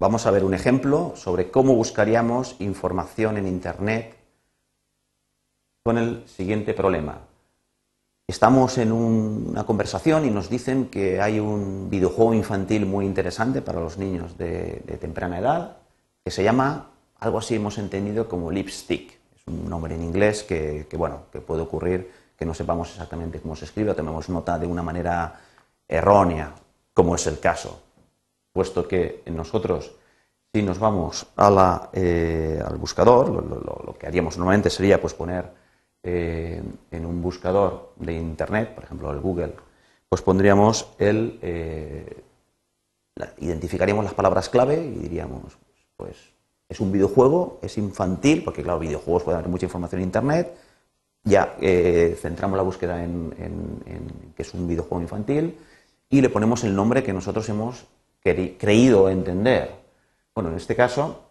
Vamos a ver un ejemplo sobre cómo buscaríamos información en Internet con el siguiente problema. Estamos en una conversación y nos dicen que hay un videojuego infantil muy interesante para los niños de, temprana edad que se llama, algo así hemos entendido como lipstick. Es un nombre en inglés que, bueno, que puede ocurrir que no sepamos exactamente cómo se escribe o tomemos nota de una manera errónea, como es el caso puesto que nosotros, si nos vamos eh, al buscador, lo, que haríamos normalmente sería pues, poner eh, en un buscador de Internet, por ejemplo el Google, pues pondríamos el... Eh, identificaríamos las palabras clave y diríamos, pues es un videojuego, es infantil, porque claro, videojuegos pueden haber mucha información en Internet, ya centramos la búsqueda en, que es un videojuego infantil y le ponemos el nombre que nosotros hemos creído entender. Bueno, en este caso,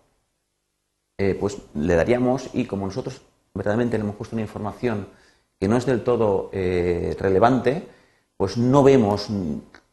eh, pues le daríamos y como nosotros verdaderamente le hemos puesto una información que no es del todo eh, relevante, pues no vemos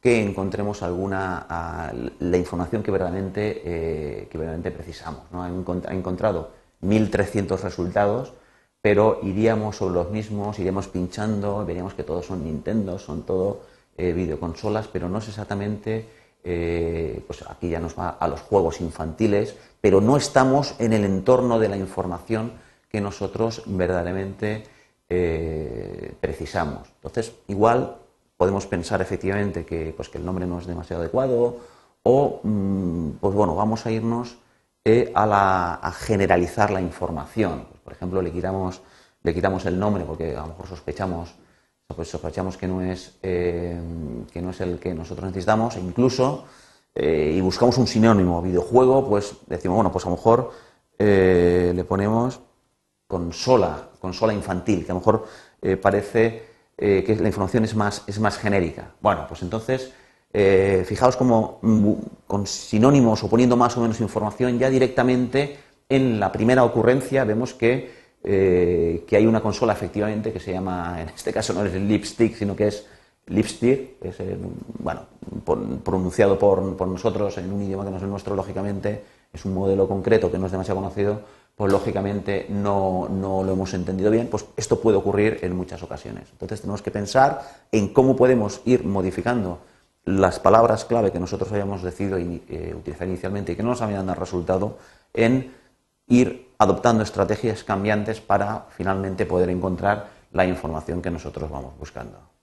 que encontremos alguna la información que verdaderamente, eh, que verdaderamente precisamos. ¿no? Ha encontrado 1.300 resultados, pero iríamos sobre los mismos, iríamos pinchando, veríamos que todos son Nintendo, son todo videoconsolas, pero no es exactamente eh, pues aquí ya nos va a los juegos infantiles, pero no estamos en el entorno de la información que nosotros verdaderamente eh, precisamos. Entonces, igual podemos pensar efectivamente que, pues, que el nombre no es demasiado adecuado o, mm, pues bueno, vamos a irnos eh, a, la, generalizar la información. por ejemplo, le quitamos, le quitamos el nombre porque a lo mejor sospechamos pues sospechamos que no es, eh, que no es el que nosotros necesitamos, e incluso, eh, y buscamos un sinónimo, videojuego, pues decimos, bueno, pues a lo mejor eh, le ponemos consola, consola infantil, que a lo mejor parece que la información es más, es más genérica. Bueno, pues entonces, fijaos como mm, con sinónimos o poniendo más o menos información ya directamente en la primera ocurrencia vemos que eh, que hay una consola efectivamente que se llama, en este caso no es el Lipstick, sino que es Lipstick, es, eh, bueno, pronunciado por, nosotros en un idioma que no es el nuestro, lógicamente, es un modelo concreto que no es demasiado conocido, pues lógicamente no, lo hemos entendido bien, pues esto puede ocurrir en muchas ocasiones. Entonces tenemos que pensar en cómo podemos ir modificando las palabras clave que nosotros habíamos decidido eh, utilizar inicialmente y que no nos habían dado resultado en ir adoptando estrategias cambiantes para finalmente poder encontrar la información que nosotros vamos buscando.